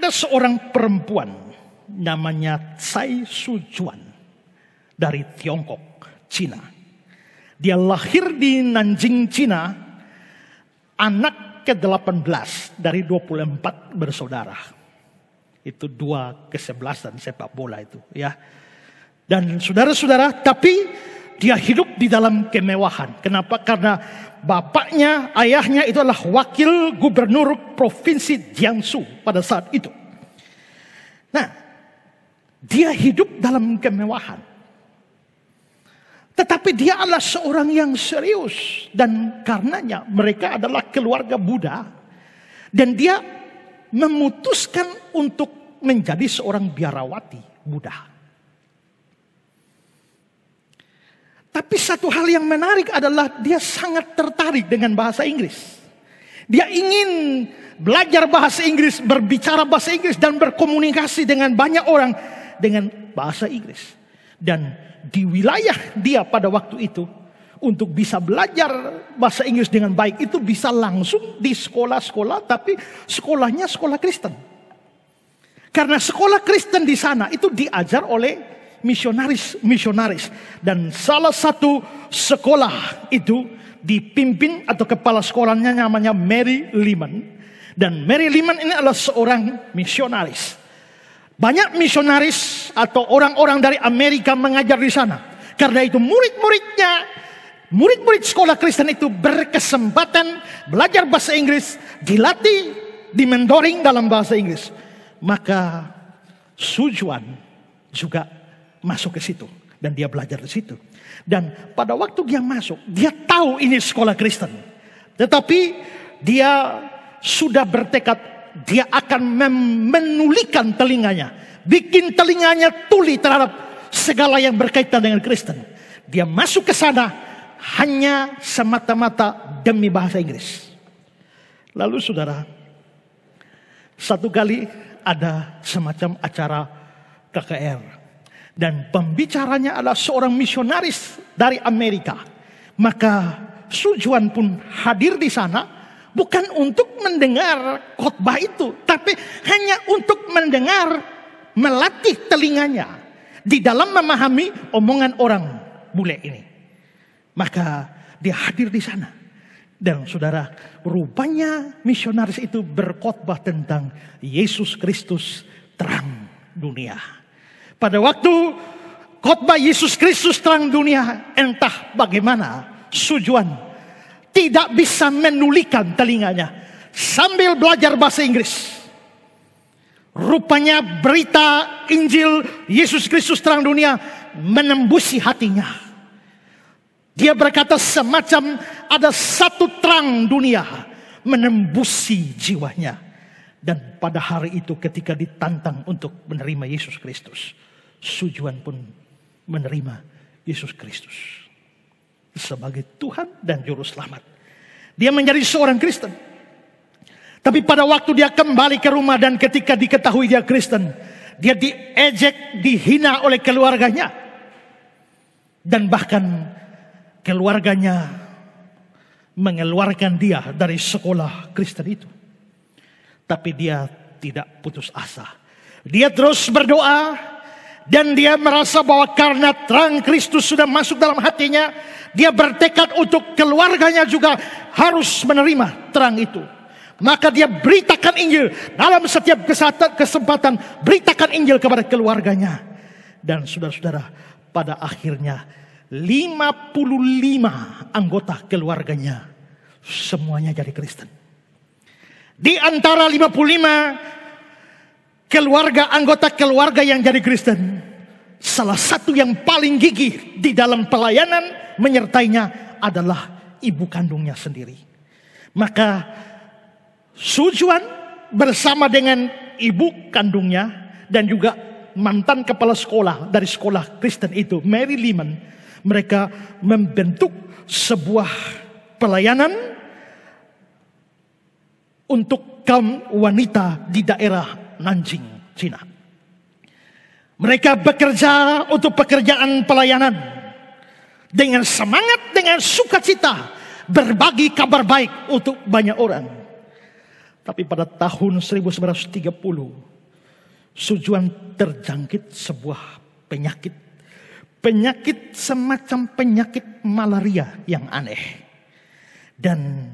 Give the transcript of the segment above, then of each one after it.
Ada seorang perempuan namanya Tsai Sujuan dari Tiongkok, Cina. Dia lahir di Nanjing, Cina, anak ke-18 dari 24 bersaudara. Itu dua ke-11 dan sepak bola itu ya. Dan saudara-saudara, tapi dia hidup di dalam kemewahan. Kenapa? Karena bapaknya, ayahnya itu adalah wakil gubernur provinsi Jiangsu pada saat itu. Nah, dia hidup dalam kemewahan. Tetapi dia adalah seorang yang serius dan karenanya mereka adalah keluarga Buddha dan dia memutuskan untuk menjadi seorang biarawati Buddha. Tapi satu hal yang menarik adalah dia sangat tertarik dengan bahasa Inggris. Dia ingin belajar bahasa Inggris, berbicara bahasa Inggris dan berkomunikasi dengan banyak orang dengan bahasa Inggris. Dan di wilayah dia pada waktu itu untuk bisa belajar bahasa Inggris dengan baik itu bisa langsung di sekolah-sekolah tapi sekolahnya sekolah Kristen. Karena sekolah Kristen di sana itu diajar oleh misionaris-misionaris. Dan salah satu sekolah itu dipimpin atau kepala sekolahnya namanya Mary Lehman. Dan Mary Lehman ini adalah seorang misionaris. Banyak misionaris atau orang-orang dari Amerika mengajar di sana. Karena itu murid-muridnya, murid-murid sekolah Kristen itu berkesempatan belajar bahasa Inggris, dilatih, dimendoring dalam bahasa Inggris. Maka Sujuan juga masuk ke situ dan dia belajar di situ. Dan pada waktu dia masuk, dia tahu ini sekolah Kristen. Tetapi dia sudah bertekad dia akan menulikan telinganya, bikin telinganya tuli terhadap segala yang berkaitan dengan Kristen. Dia masuk ke sana hanya semata-mata demi bahasa Inggris. Lalu saudara, satu kali ada semacam acara KKR dan pembicaranya adalah seorang misionaris dari Amerika. Maka Sujuan pun hadir di sana bukan untuk mendengar khotbah itu, tapi hanya untuk mendengar melatih telinganya di dalam memahami omongan orang bule ini. Maka dia hadir di sana. Dan saudara, rupanya misionaris itu berkhotbah tentang Yesus Kristus terang dunia. Pada waktu khotbah Yesus Kristus terang dunia, entah bagaimana sujuan tidak bisa menulikan telinganya sambil belajar bahasa Inggris. Rupanya berita Injil Yesus Kristus terang dunia menembusi hatinya. Dia berkata semacam ada satu terang dunia menembusi jiwanya. Dan pada hari itu ketika ditantang untuk menerima Yesus Kristus Sujuan pun menerima Yesus Kristus sebagai Tuhan dan Juru Selamat. Dia menjadi seorang Kristen. Tapi pada waktu dia kembali ke rumah dan ketika diketahui dia Kristen, dia diejek, dihina oleh keluarganya. Dan bahkan keluarganya mengeluarkan dia dari sekolah Kristen itu. Tapi dia tidak putus asa. Dia terus berdoa, dan dia merasa bahwa karena terang Kristus sudah masuk dalam hatinya, dia bertekad untuk keluarganya juga harus menerima terang itu. Maka dia beritakan Injil dalam setiap kesempatan, beritakan Injil kepada keluarganya. Dan saudara-saudara, pada akhirnya 55 anggota keluarganya semuanya jadi Kristen. Di antara 55 keluarga anggota keluarga yang jadi Kristen. Salah satu yang paling gigih di dalam pelayanan menyertainya adalah ibu kandungnya sendiri. Maka Sujuan bersama dengan ibu kandungnya dan juga mantan kepala sekolah dari sekolah Kristen itu, Mary Lehman, mereka membentuk sebuah pelayanan untuk kaum wanita di daerah Nanjing, Cina. Mereka bekerja untuk pekerjaan pelayanan dengan semangat, dengan sukacita, berbagi kabar baik untuk banyak orang. Tapi pada tahun 1930, Sujuan terjangkit sebuah penyakit. Penyakit semacam penyakit malaria yang aneh. Dan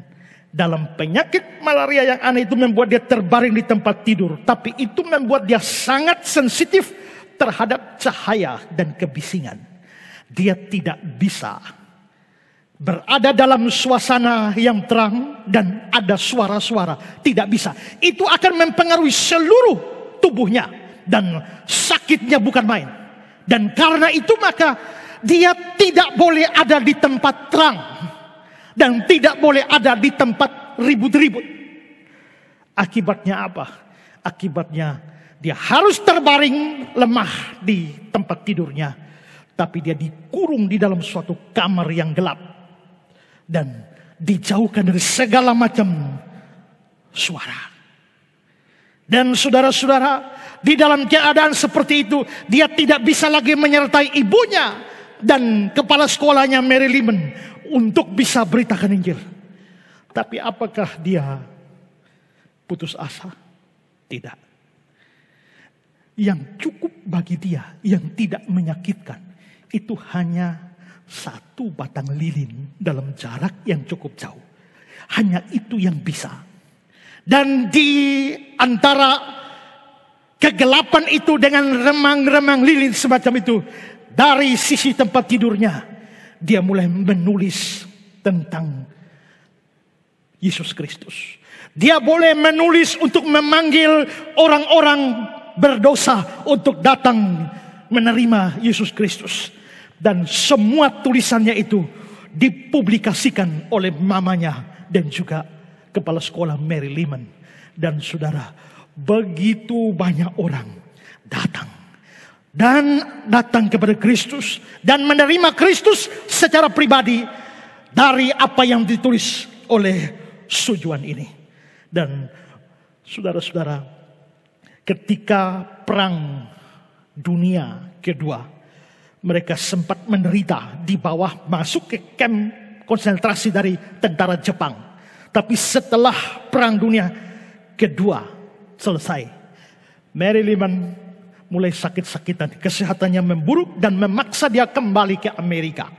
dalam penyakit malaria yang aneh itu membuat dia terbaring di tempat tidur. Tapi itu membuat dia sangat sensitif terhadap cahaya dan kebisingan. Dia tidak bisa berada dalam suasana yang terang dan ada suara-suara. Tidak bisa. Itu akan mempengaruhi seluruh tubuhnya. Dan sakitnya bukan main. Dan karena itu maka dia tidak boleh ada di tempat terang dan tidak boleh ada di tempat ribut-ribut. Akibatnya apa? Akibatnya dia harus terbaring lemah di tempat tidurnya, tapi dia dikurung di dalam suatu kamar yang gelap dan dijauhkan dari segala macam suara. Dan saudara-saudara, di dalam keadaan seperti itu, dia tidak bisa lagi menyertai ibunya dan kepala sekolahnya Mary Lehman untuk bisa beritakan Injil. Tapi apakah dia putus asa? Tidak. Yang cukup bagi dia, yang tidak menyakitkan, itu hanya satu batang lilin dalam jarak yang cukup jauh. Hanya itu yang bisa. Dan di antara kegelapan itu dengan remang-remang lilin semacam itu, dari sisi tempat tidurnya, dia mulai menulis tentang Yesus Kristus. Dia boleh menulis untuk memanggil orang-orang berdosa untuk datang menerima Yesus Kristus. Dan semua tulisannya itu dipublikasikan oleh mamanya dan juga kepala sekolah Mary Lehman. Dan saudara, begitu banyak orang datang dan datang kepada Kristus dan menerima Kristus secara pribadi dari apa yang ditulis oleh sujuan ini. Dan saudara-saudara, ketika perang dunia kedua, mereka sempat menderita di bawah masuk ke kamp konsentrasi dari tentara Jepang. Tapi setelah perang dunia kedua selesai, Mary Lehman mulai sakit-sakitan. Kesehatannya memburuk dan memaksa dia kembali ke Amerika.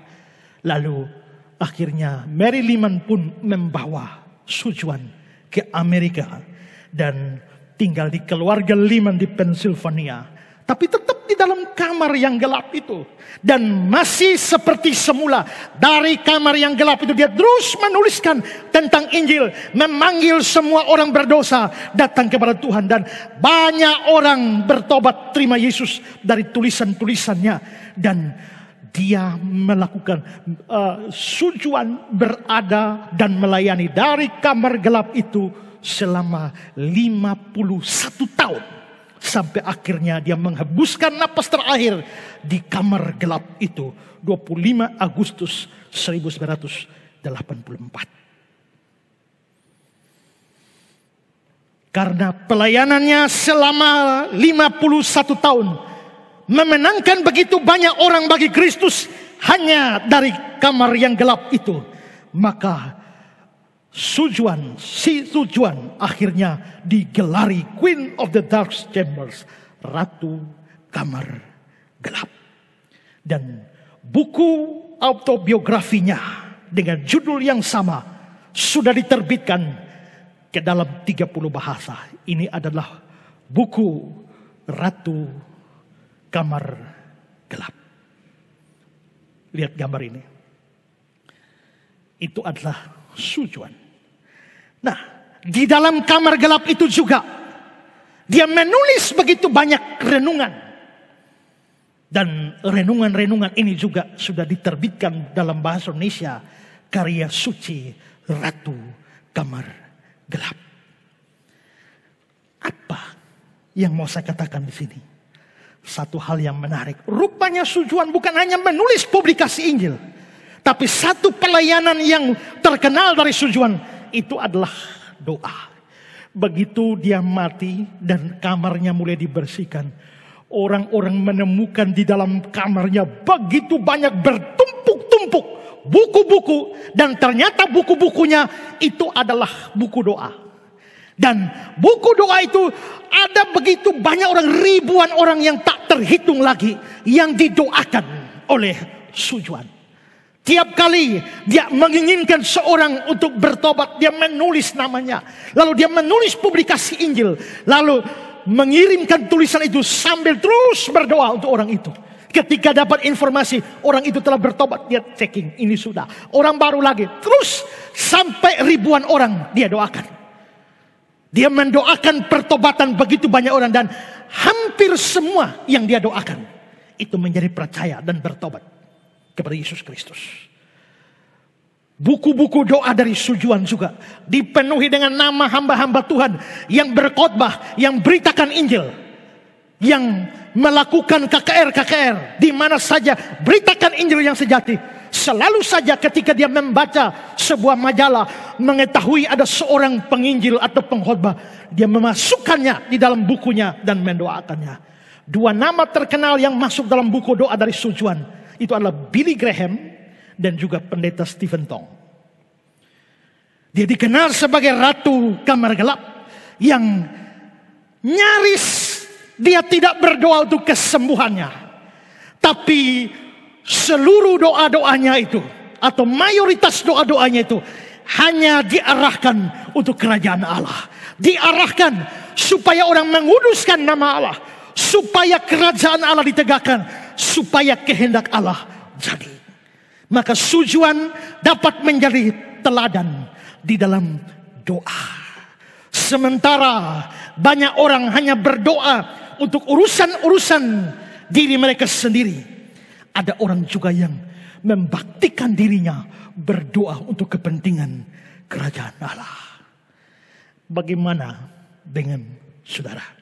Lalu akhirnya Mary Liman pun membawa Sujuan ke Amerika. Dan tinggal di keluarga Liman di Pennsylvania. Tapi tetap di dalam kamar yang gelap itu. Dan masih seperti semula. Dari kamar yang gelap itu dia terus menuliskan tentang Injil. Memanggil semua orang berdosa datang kepada Tuhan. Dan banyak orang bertobat terima Yesus dari tulisan-tulisannya. Dan dia melakukan uh, sujuan berada dan melayani dari kamar gelap itu selama 51 tahun. Sampai akhirnya dia menghembuskan napas terakhir di kamar gelap itu. 25 Agustus 1984. Karena pelayanannya selama 51 tahun memenangkan begitu banyak orang bagi Kristus hanya dari kamar yang gelap itu. Maka Sujuan, si Sujuan akhirnya digelari Queen of the Dark Chambers, Ratu Kamar Gelap. Dan buku autobiografinya dengan judul yang sama sudah diterbitkan ke dalam 30 bahasa. Ini adalah buku Ratu Kamar Gelap. Lihat gambar ini. Itu adalah Sujuan. Nah, di dalam kamar gelap itu juga dia menulis begitu banyak renungan. Dan renungan-renungan ini juga sudah diterbitkan dalam bahasa Indonesia karya suci Ratu Kamar Gelap. Apa yang mau saya katakan di sini? Satu hal yang menarik. Rupanya sujuan bukan hanya menulis publikasi Injil tapi satu pelayanan yang terkenal dari sujuan itu adalah doa. Begitu dia mati dan kamarnya mulai dibersihkan. Orang-orang menemukan di dalam kamarnya begitu banyak bertumpuk-tumpuk buku-buku. Dan ternyata buku-bukunya itu adalah buku doa. Dan buku doa itu ada begitu banyak orang, ribuan orang yang tak terhitung lagi yang didoakan oleh sujuan. Tiap kali dia menginginkan seorang untuk bertobat, dia menulis namanya. Lalu dia menulis publikasi Injil. Lalu mengirimkan tulisan itu sambil terus berdoa untuk orang itu. Ketika dapat informasi orang itu telah bertobat, dia checking ini sudah. Orang baru lagi, terus sampai ribuan orang dia doakan. Dia mendoakan pertobatan begitu banyak orang dan hampir semua yang dia doakan itu menjadi percaya dan bertobat kepada Yesus Kristus. Buku-buku doa dari sujuan juga dipenuhi dengan nama hamba-hamba Tuhan yang berkhotbah, yang beritakan Injil, yang melakukan KKR-KKR di mana saja beritakan Injil yang sejati. Selalu saja ketika dia membaca sebuah majalah mengetahui ada seorang penginjil atau pengkhotbah, dia memasukkannya di dalam bukunya dan mendoakannya. Dua nama terkenal yang masuk dalam buku doa dari sujuan itu adalah Billy Graham dan juga pendeta Stephen Tong. Dia dikenal sebagai ratu kamar gelap yang nyaris dia tidak berdoa untuk kesembuhannya. Tapi seluruh doa-doanya itu atau mayoritas doa-doanya itu hanya diarahkan untuk kerajaan Allah. Diarahkan supaya orang menguduskan nama Allah. Supaya kerajaan Allah ditegakkan supaya kehendak Allah jadi. Maka sujuan dapat menjadi teladan di dalam doa. Sementara banyak orang hanya berdoa untuk urusan-urusan diri mereka sendiri. Ada orang juga yang membaktikan dirinya berdoa untuk kepentingan kerajaan Allah. Bagaimana dengan saudara?